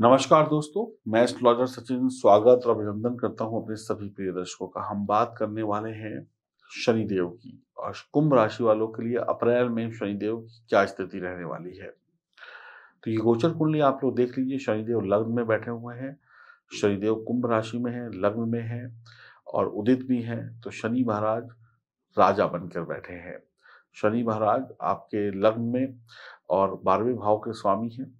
नमस्कार दोस्तों मैं एस्ट्रोलॉजर सचिन स्वागत और अभिनंदन करता हूं अपने सभी प्रिय दर्शकों का हम बात करने वाले हैं शनिदेव की और कुंभ राशि वालों के लिए अप्रैल में शनिदेव की क्या स्थिति रहने वाली है तो ये गोचर कुंडली आप लोग देख लीजिए शनिदेव लग्न में बैठे हुए हैं शनिदेव कुंभ राशि में है लग्न में है और उदित भी हैं तो शनि महाराज राजा बनकर बैठे हैं शनि महाराज आपके लग्न में और बारहवें भाव के स्वामी हैं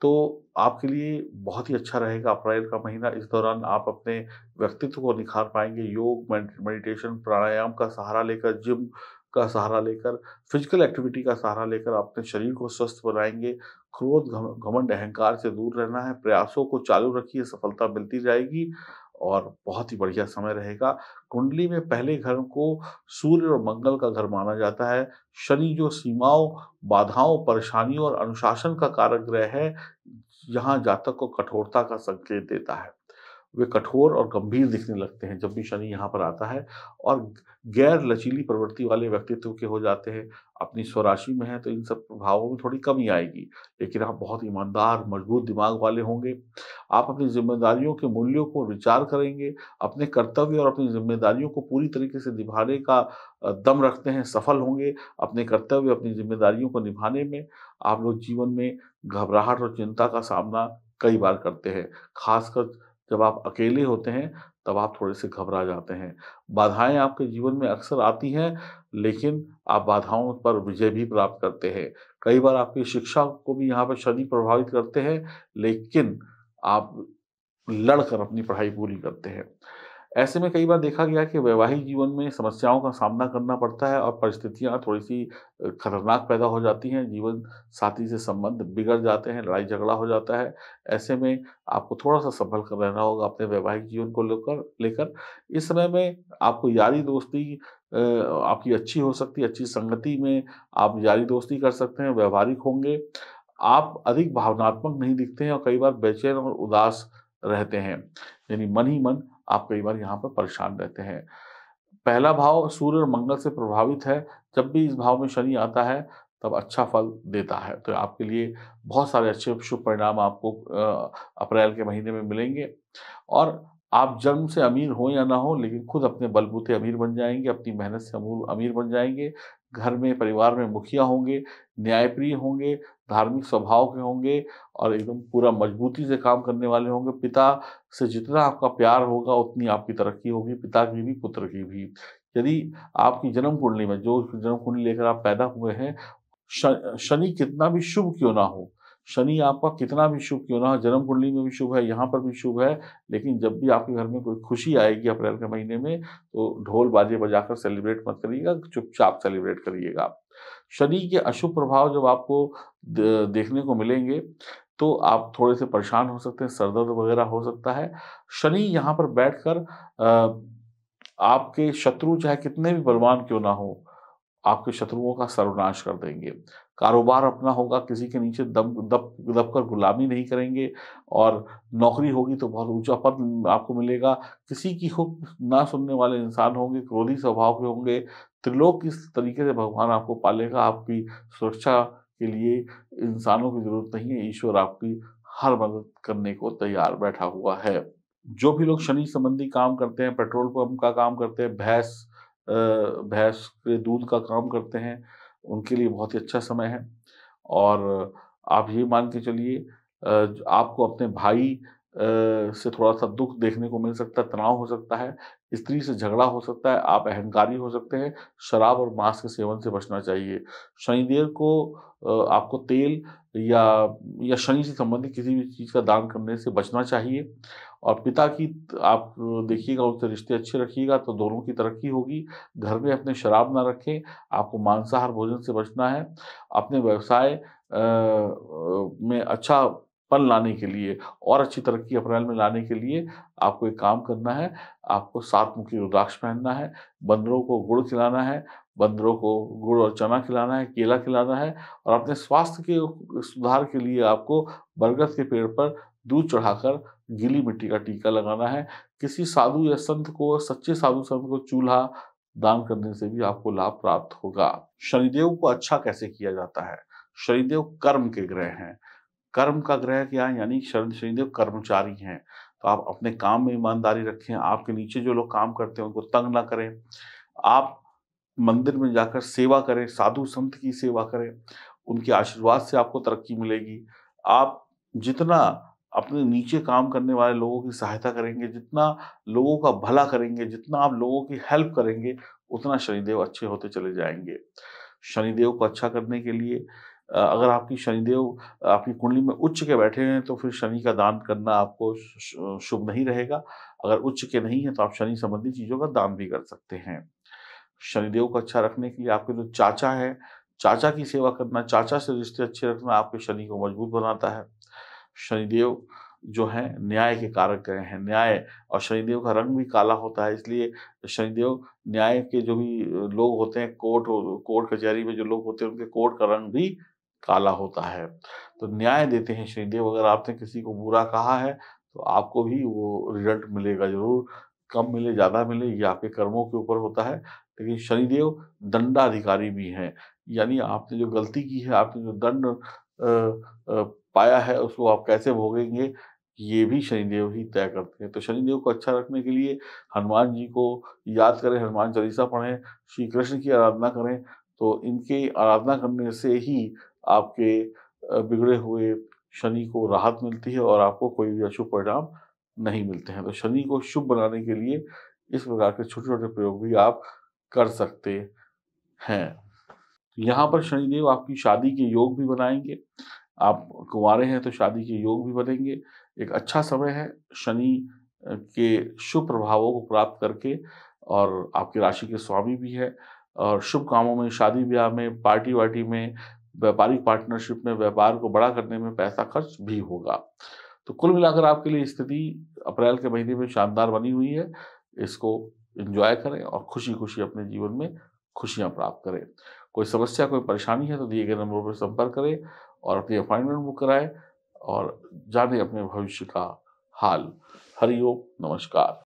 तो आपके लिए बहुत ही अच्छा रहेगा अप्रैल का महीना इस दौरान आप अपने व्यक्तित्व को निखार पाएंगे योग मेडिटेशन प्राणायाम का सहारा लेकर जिम का सहारा लेकर फिजिकल एक्टिविटी का सहारा लेकर अपने शरीर को स्वस्थ बनाएंगे क्रोध घमंड अहंकार से दूर रहना है प्रयासों को चालू रखिए सफलता मिलती जाएगी और बहुत ही बढ़िया समय रहेगा कुंडली में पहले घर को सूर्य और मंगल का घर माना जाता है शनि जो सीमाओं बाधाओं परेशानियों और अनुशासन का कारक ग्रह है यहाँ जातक को कठोरता का संकेत देता है वे कठोर और गंभीर दिखने लगते हैं जब भी शनि यहाँ पर आता है और गैर लचीली प्रवृत्ति वाले व्यक्तित्व के हो जाते हैं अपनी स्वराशि में है तो इन सब प्रभावों में थोड़ी कमी आएगी लेकिन आप बहुत ईमानदार मजबूत दिमाग वाले होंगे आप अपनी जिम्मेदारियों के मूल्यों को विचार करेंगे अपने कर्तव्य और अपनी जिम्मेदारियों को पूरी तरीके से निभाने का दम रखते हैं सफल होंगे अपने कर्तव्य अपनी जिम्मेदारियों को निभाने में आप लोग जीवन में घबराहट और चिंता का सामना कई बार करते हैं खासकर जब आप अकेले होते हैं तब आप थोड़े से घबरा जाते हैं बाधाएं आपके जीवन में अक्सर आती हैं लेकिन आप बाधाओं पर विजय भी प्राप्त करते हैं कई बार आपकी शिक्षा को भी यहाँ पर शनि प्रभावित करते हैं लेकिन आप लड़कर अपनी पढ़ाई पूरी करते हैं ऐसे में कई बार देखा गया कि वैवाहिक जीवन में समस्याओं का सामना करना पड़ता है और परिस्थितियाँ थोड़ी सी खतरनाक पैदा हो जाती हैं जीवन साथी से संबंध बिगड़ जाते हैं लड़ाई झगड़ा हो जाता है ऐसे में आपको थोड़ा सा संभल कर रहना होगा अपने वैवाहिक जीवन को लेकर लेकर इस समय में आपको यारी दोस्ती आपकी अच्छी हो सकती है अच्छी संगति में आप यारी दोस्ती कर सकते हैं व्यवहारिक होंगे आप अधिक भावनात्मक नहीं दिखते हैं और कई बार बेचैन और उदास रहते हैं यानी मन ही मन आप कई बार यहाँ पर परेशान रहते हैं पहला भाव सूर्य और मंगल से प्रभावित है जब भी इस भाव में शनि आता है तब अच्छा फल देता है तो आपके लिए बहुत सारे अच्छे शुभ परिणाम आपको अप्रैल के महीने में मिलेंगे और आप जन्म से अमीर हो या ना हो लेकिन खुद अपने बलबूते अमीर बन जाएंगे अपनी मेहनत से अमूल अमीर बन जाएंगे घर में परिवार में मुखिया होंगे न्यायप्रिय होंगे धार्मिक स्वभाव के होंगे और एकदम पूरा मजबूती से काम करने वाले होंगे पिता से जितना आपका प्यार होगा उतनी आपकी तरक्की होगी पिता की भी पुत्र की भी यदि आपकी जन्म कुंडली में जो जन्म कुंडली लेकर आप पैदा हुए हैं शनि कितना भी शुभ क्यों ना हो शनि आपका कितना भी शुभ क्यों ना जन्म कुंडली में भी शुभ है यहाँ पर भी शुभ है लेकिन जब भी आपके घर में कोई खुशी आएगी अप्रैल के महीने में तो ढोल बाजे बजाकर सेलिब्रेट मत करिएगा चुपचाप सेलिब्रेट करिएगा आप शनि के अशुभ प्रभाव जब आपको देखने को मिलेंगे तो आप थोड़े से परेशान हो सकते हैं सरदर्द वगैरह हो सकता है शनि यहाँ पर बैठकर आपके शत्रु चाहे कितने भी बलवान क्यों ना हो आपके शत्रुओं का सर्वनाश कर देंगे कारोबार अपना होगा किसी के नीचे दब दब दब कर गुलामी नहीं करेंगे और नौकरी होगी तो बहुत ऊंचा पद आपको मिलेगा किसी की हुक ना सुनने वाले इंसान होंगे क्रोधी स्वभाव के होंगे त्रिलोक किस तरीके से भगवान आपको पालेगा आपकी सुरक्षा के लिए इंसानों की जरूरत नहीं है ईश्वर आपकी हर मदद करने को तैयार बैठा हुआ है जो भी लोग शनि संबंधी काम करते हैं पेट्रोल पंप का काम करते हैं भैंस भैंस के दूध का काम करते हैं उनके लिए बहुत ही अच्छा समय है और आप ये मान के चलिए आपको अपने भाई से थोड़ा सा दुख देखने को मिल सकता है तनाव हो सकता है स्त्री से झगड़ा हो सकता है आप अहंकारी हो सकते हैं शराब और मांस के सेवन से बचना चाहिए शनिदेव को आपको तेल या या शनि से संबंधित किसी भी चीज़ का दान करने से बचना चाहिए और पिता की आप देखिएगा उससे रिश्ते अच्छे रखिएगा तो दोनों की तरक्की होगी घर में अपने शराब ना रखें आपको मांसाहार भोजन से बचना है अपने व्यवसाय में अच्छा पन लाने के लिए और अच्छी तरक्की अप्रैल में लाने के लिए आपको एक काम करना है आपको सात मुखी रुद्राक्ष पहनना है बंदरों को गुड़ खिलाना है बंदरों को गुड़ और चना खिलाना है केला खिलाना है और अपने स्वास्थ्य के सुधार के लिए आपको बरगद के पेड़ पर दूध चढ़ाकर गीली मिट्टी का टीका लगाना है किसी साधु या संत को सच्चे साधु संत को चूल्हा दान करने से भी आपको लाभ प्राप्त होगा शनिदेव को अच्छा कैसे किया जाता है शनिदेव कर्म के ग्रह हैं कर्म का ग्रह क्या है यानी शनिदेव कर्मचारी हैं तो आप अपने काम में ईमानदारी रखें आपके नीचे जो लोग काम करते हैं उनको तंग ना करें आप मंदिर में जाकर सेवा करें साधु संत की सेवा करें उनके आशीर्वाद से आपको तरक्की मिलेगी आप जितना अपने नीचे काम करने वाले लोगों की सहायता करेंगे जितना लोगों का भला करेंगे जितना आप लोगों की हेल्प करेंगे उतना शनिदेव अच्छे होते चले जाएंगे शनिदेव को अच्छा करने के लिए अगर आपकी शनिदेव आपकी कुंडली में उच्च के बैठे हैं तो फिर शनि का दान करना आपको शुभ नहीं रहेगा अगर उच्च के नहीं है तो आप शनि संबंधी चीज़ों का दान भी कर सकते हैं शनिदेव को अच्छा रखने के लिए आपके जो चाचा है चाचा की सेवा करना चाचा से रिश्ते अच्छे रखना आपके शनि को मजबूत बनाता है शनिदेव जो है न्याय के कारक गए हैं न्याय और शनिदेव का रंग भी काला होता है इसलिए शनिदेव न्याय के जो भी लोग होते हैं कोर्ट कोर्ट कचहरी में जो लोग होते हैं उनके कोर्ट का रंग भी काला होता है तो न्याय देते हैं शनिदेव अगर आपने किसी को बुरा कहा है तो आपको भी वो रिजल्ट मिलेगा जरूर कम मिले ज़्यादा मिले ये आपके कर्मों के ऊपर होता है लेकिन शनिदेव दंडाधिकारी भी हैं यानी आपने जो गलती की है आपने जो दंड पाया है उसको आप कैसे भोगेंगे ये भी शनिदेव ही तय करते हैं तो शनिदेव को अच्छा रखने के लिए हनुमान जी को याद करें हनुमान चालीसा पढ़ें श्री कृष्ण की आराधना करें तो इनके आराधना करने से ही आपके बिगड़े हुए शनि को राहत मिलती है और आपको कोई भी अशुभ परिणाम नहीं मिलते हैं तो शनि को शुभ बनाने के लिए इस प्रकार के छोटे छोटे प्रयोग भी आप कर सकते हैं तो यहाँ पर शनिदेव आपकी शादी के योग भी बनाएंगे आप कुंवारे हैं तो शादी के योग भी बनेंगे एक अच्छा समय है शनि के शुभ प्रभावों को प्राप्त करके और आपकी राशि के स्वामी भी है और शुभ कामों में शादी ब्याह में पार्टी वार्टी में व्यापारिक पार्टनरशिप में व्यापार को बड़ा करने में पैसा खर्च भी होगा तो कुल मिलाकर आपके लिए स्थिति अप्रैल के महीने में शानदार बनी हुई है इसको एंजॉय करें और खुशी खुशी अपने जीवन में खुशियां प्राप्त करें कोई समस्या कोई परेशानी है तो दिए गए नंबरों पर संपर्क करें और अपनी अपॉइंटमेंट बुक कराएं और जाने अपने भविष्य का हाल हरिओम नमस्कार